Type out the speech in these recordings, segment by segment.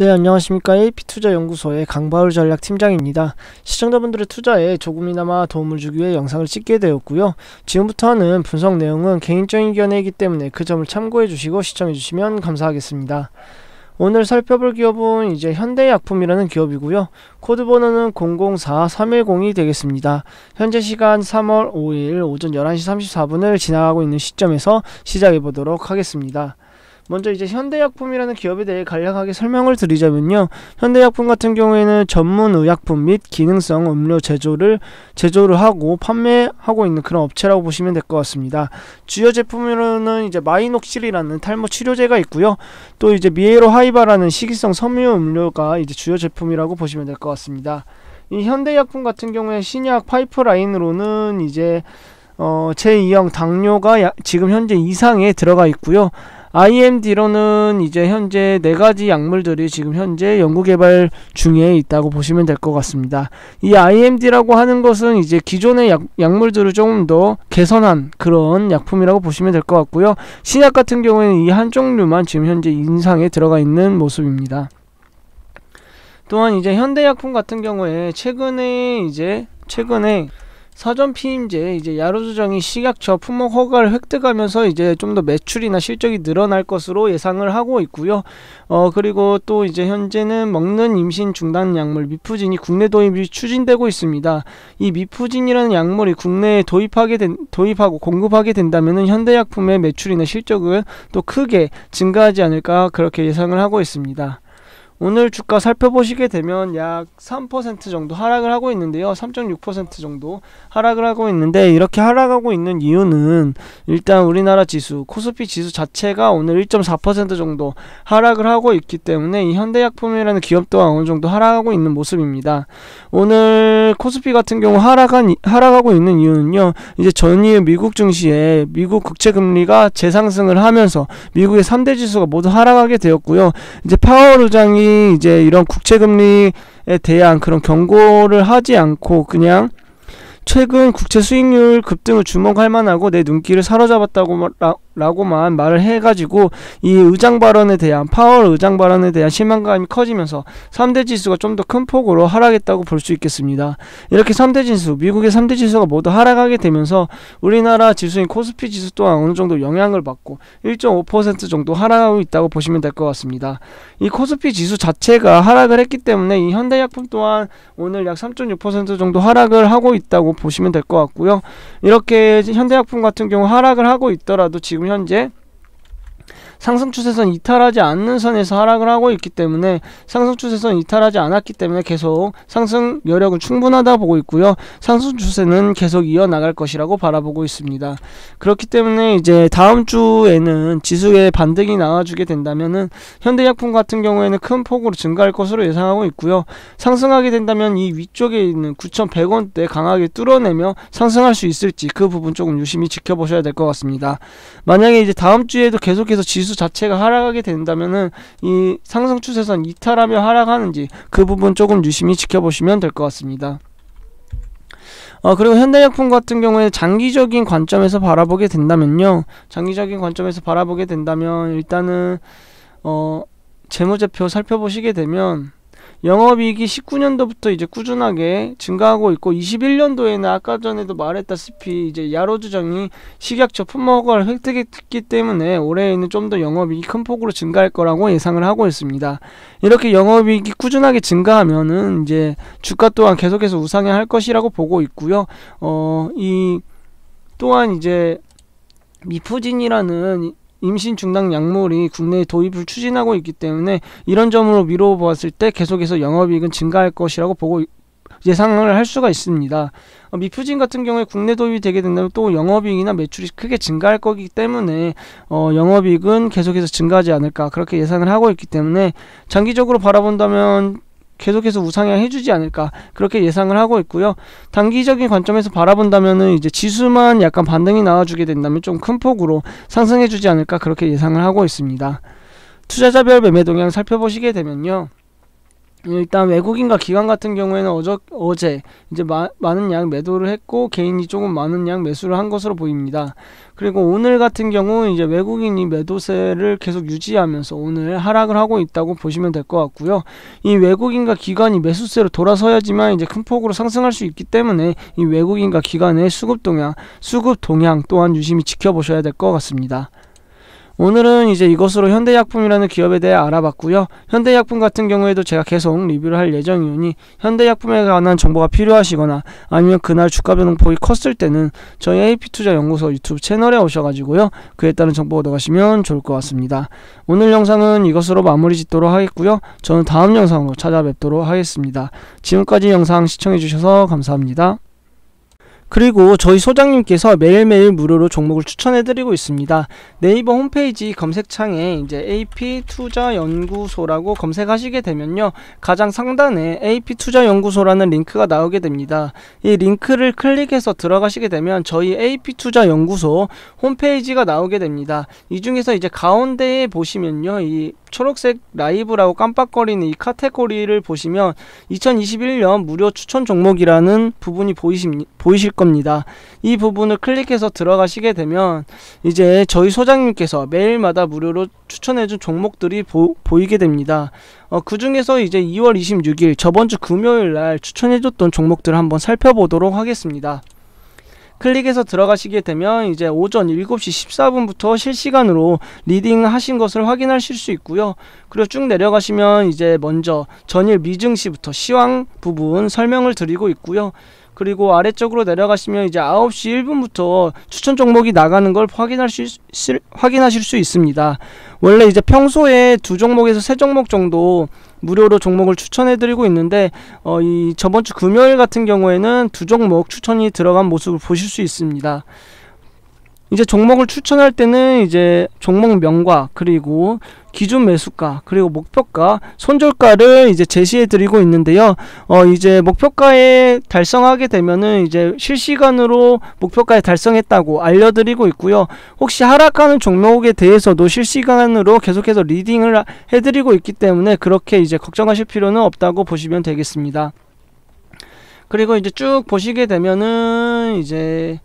네, 안녕하십니까. AP투자연구소의 강바울 전략팀장입니다. 시청자분들의 투자에 조금이나마 도움을 주기 위해 영상을 찍게 되었고요. 지금부터는 분석 내용은 개인적인 견해이기 때문에 그 점을 참고해 주시고 시청해 주시면 감사하겠습니다. 오늘 살펴볼 기업은 이제 현대약품이라는 기업이고요. 코드 번호는 004310이 되겠습니다. 현재 시간 3월 5일 오전 11시 34분을 지나가고 있는 시점에서 시작해 보도록 하겠습니다. 먼저 이제 현대약품이라는 기업에 대해 간략하게 설명을 드리자면요. 현대약품 같은 경우에는 전문 의약품 및 기능성 음료 제조를 제조를 하고 판매하고 있는 그런 업체라고 보시면 될 것 같습니다. 주요 제품으로는 이제 마이녹실이라는 탈모 치료제가 있고요. 또 이제 미에로 하이바라는 식이성 섬유 음료가 이제 주요 제품이라고 보시면 될 것 같습니다. 이 현대약품 같은 경우에 신약 파이프라인으로는 이제 어, 제2형 당뇨가 야, 지금 현재 이상에 들어가 있고요. IMD로는 이제 현재 네 가지 약물들이 지금 현재 연구 개발 중에 있다고 보시면 될 것 같습니다. 이 IMD라고 하는 것은 이제 기존의 약, 약물들을 조금 더 개선한 그런 약품이라고 보시면 될 것 같고요. 신약 같은 경우에는 이 한 종류만 지금 현재 인상에 들어가 있는 모습입니다. 또한 이제 현대약품 같은 경우에 최근에 이제 최근에 사전 피임제 이제 야로주정이 식약처 품목 허가를 획득하면서 이제 좀 더 매출이나 실적이 늘어날 것으로 예상을 하고 있고요. 어 그리고 또 이제 현재는 먹는 임신 중단 약물 미프진이 국내 도입이 추진되고 있습니다. 이미프진이라는 약물이 국내에 도입하게 된, 도입하고 공급하게 된다면은 현대약품의 매출이나 실적은 또 크게 증가하지 않을까 그렇게 예상을 하고 있습니다. 오늘 주가 살펴보시게 되면 약 3% 정도 하락을 하고 있는데요. 3.6% 정도 하락을 하고 있는데 이렇게 하락하고 있는 이유는 일단 우리나라 지수 코스피 지수 자체가 오늘 1.4% 정도 하락을 하고 있기 때문에 이 현대약품이라는 기업 또한 어느 정도 하락하고 있는 모습입니다. 오늘 오늘 코스피 같은 경우 하락한 하락하고 있는 이유는요. 이제 전일 이 미국 증시에 미국 국채 금리가 재상승을 하면서 미국의 3대 지수가 모두 하락하게 되었고요. 이제 파월 의장이 이제 이런 국채 금리에 대한 그런 경고를 하지 않고 그냥 최근 국채 수익률 급등을 주목할 만하고 내 눈길을 사로잡았다고 라고만 말을 해가지고 이 의장 발언에 대한 파월 의장 발언에 대한 실망감이 커지면서 3대 지수가 좀 더 큰 폭으로 하락했다고 볼 수 있겠습니다. 이렇게 3대 지수, 미국의 3대 지수가 모두 하락하게 되면서 우리나라 지수인 코스피 지수 또한 어느 정도 영향을 받고 1.5% 정도 하락하고 있다고 보시면 될 것 같습니다. 이 코스피 지수 자체가 하락을 했기 때문에 이 현대약품 또한 오늘 약 3.6% 정도 하락을 하고 있다고 보시면 될 것 같고요. 이렇게 현대약품 같은 경우 하락을 하고 있더라도 지금 현재 상승 추세선 이탈하지 않는 선에서 하락을 하고 있기 때문에 상승 추세선 이탈하지 않았기 때문에 계속 상승 여력은 충분하다 보고 있고요. 상승 추세는 계속 이어나갈 것이라고 바라보고 있습니다. 그렇기 때문에 이제 다음 주에는 지수의 반등이 나와주게 된다면은 현대약품 같은 경우에는 큰 폭으로 증가할 것으로 예상하고 있고요. 상승하게 된다면 이 위쪽에 있는 9,100원대 강하게 뚫어내며 상승할 수 있을지 그 부분 조금 유심히 지켜보셔야 될 것 같습니다. 만약에 이제 다음 주에도 계속해서 지수 지수 자체가 하락하게 된다면은 이 상승 추세선 이탈하며 하락하는지 그 부분 조금 유심히 지켜보시면 될 것 같습니다. 어, 그리고 현대약품 같은 경우에 장기적인 관점에서 바라보게 된다면요. 장기적인 관점에서 바라보게 된다면 일단은 어, 재무제표 살펴보시게 되면 영업이익이 19년도부터 이제 꾸준하게 증가하고 있고 21년도에는 아까 전에도 말했다시피 이제 야로주정이 식약처 품목을 획득했기 때문에 올해에는 좀 더 영업이익이 큰 폭으로 증가할 거라고 예상을 하고 있습니다. 이렇게 영업이익이 꾸준하게 증가하면은 이제 주가 또한 계속해서 우상향할 것이라고 보고 있고요. 어, 이 또한 이제 미포진이라는 임신 중단 약물이 국내에 도입을 추진하고 있기 때문에 이런 점으로 미뤄 보았을 때 계속해서 영업이익은 증가할 것이라고 보고 예상을 할 수가 있습니다. 어, 미표진 같은 경우에 국내 도입이 되게 된다면 또 영업이익이나 매출이 크게 증가할 거기 때문에 어, 영업이익은 계속해서 증가하지 않을까 그렇게 예상을 하고 있기 때문에 장기적으로 바라본다면 계속해서 우상향 해주지 않을까 그렇게 예상을 하고 있고요. 단기적인 관점에서 바라본다면은 이제 지수만 약간 반등이 나와주게 된다면 좀 큰 폭으로 상승해주지 않을까 그렇게 예상을 하고 있습니다. 투자자별 매매 동향 살펴보시게 되면요. 일단 외국인과 기관 같은 경우에는 어저, 어제 이제 마, 많은 양 매도를 했고 개인이 조금 많은 양 매수를 한 것으로 보입니다. 그리고 오늘 같은 경우 이제 외국인이 매도세를 계속 유지하면서 오늘 하락을 하고 있다고 보시면 될 것 같고요. 이 외국인과 기관이 매수세로 돌아서야지만 이제 큰 폭으로 상승할 수 있기 때문에 이 외국인과 기관의 수급 동향, 수급 동향 또한 유심히 지켜보셔야 될 것 같습니다. 오늘은 이제 이것으로 현대약품이라는 기업에 대해 알아봤고요. 현대약품 같은 경우에도 제가 계속 리뷰를 할 예정이오니 현대약품에 관한 정보가 필요하시거나 아니면 그날 주가 변동폭이 컸을 때는 저희 AP투자연구소 유튜브 채널에 오셔가지고요. 그에 따른 정보 얻어가시면 좋을 것 같습니다. 오늘 영상은 이것으로 마무리 짓도록 하겠고요. 저는 다음 영상으로 찾아뵙도록 하겠습니다. 지금까지 영상 시청해주셔서 감사합니다. 그리고 저희 소장님께서 매일매일 무료로 종목을 추천해드리고 있습니다. 네이버 홈페이지 검색창에 이제 AP투자연구소라고 검색하시게 되면요. 가장 상단에 AP투자연구소라는 링크가 나오게 됩니다. 이 링크를 클릭해서 들어가시게 되면 저희 AP투자연구소 홈페이지가 나오게 됩니다. 이 중에서 이제 가운데에 보시면요. 이 초록색 라이브라고 깜빡거리는 이 카테고리를 보시면 2021년 무료 추천 종목이라는 부분이 보이십, 보이실 겁니다. 이 부분을 클릭해서 들어가시게 되면 이제 저희 소장님께서 매일마다 무료로 추천해준 종목들이 보, 이게 됩니다. 어, 그 중에서 이제 2월 26일 저번 주 금요일 날 추천해줬던 종목들을 한번 살펴보도록 하겠습니다. 클릭해서 들어가시게 되면 이제 오전 7시 14분부터 실시간으로 리딩 하신 것을 확인하실 수 있고요. 그리고 쭉 내려가시면 이제 먼저 전일 미증시부터 시황 부분 설명을 드리고 있고요. 그리고 아래쪽으로 내려가시면 이제 9시 1분부터 추천 종목이 나가는 걸 확인하실, 실, 확인하실 수 있습니다. 원래 이제 평소에 두 종목에서 세 종목 정도 무료로 종목을 추천해드리고 있는데 어, 이 저번 주 금요일 같은 경우에는 두 종목 추천이 들어간 모습을 보실 수 있습니다. 이제 종목을 추천할 때는 이제 종목 명과 그리고 기준 매수가 그리고 목표가 손절가를 이제 제시해 드리고 있는데요 어 이제 목표가에 달성하게 되면은 이제 실시간으로 목표가에 달성했다고 알려드리고 있고요 혹시 하락하는 종목에 대해서도 실시간으로 계속해서 리딩을 해드리고 있기 때문에 그렇게 이제 걱정하실 필요는 없다고 보시면 되겠습니다 그리고 이제 쭉 보시게 되면은 이제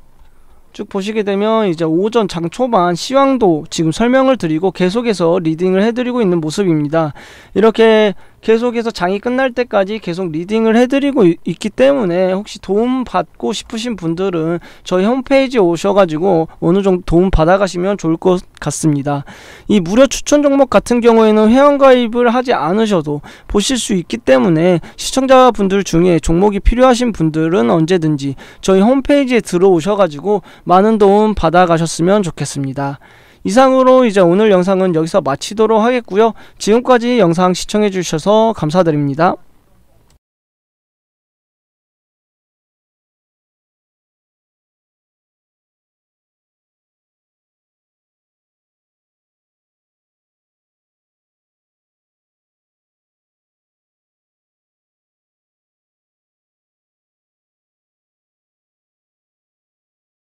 쭉 보시게 되면 이제 오전 장 초반 시황도 지금 설명을 드리고 계속해서 리딩을 해드리고 있는 모습입니다. 이렇게 계속해서 장이 끝날 때까지 계속 리딩을 해드리고 있기 때문에 혹시 도움 받고 싶으신 분들은 저희 홈페이지에 오셔가지고 어느 정도 도움 받아가시면 좋을 것 같습니다. 이 무료 추천 종목 같은 경우에는 회원가입을 하지 않으셔도 보실 수 있기 때문에 시청자분들 중에 종목이 필요하신 분들은 언제든지 저희 홈페이지에 들어오셔가지고 많은 도움 받아가셨으면 좋겠습니다. 이상으로 이제 오늘 영상은 여기서 마치도록 하겠고요. 지금까지 영상 시청해주셔서 감사드립니다.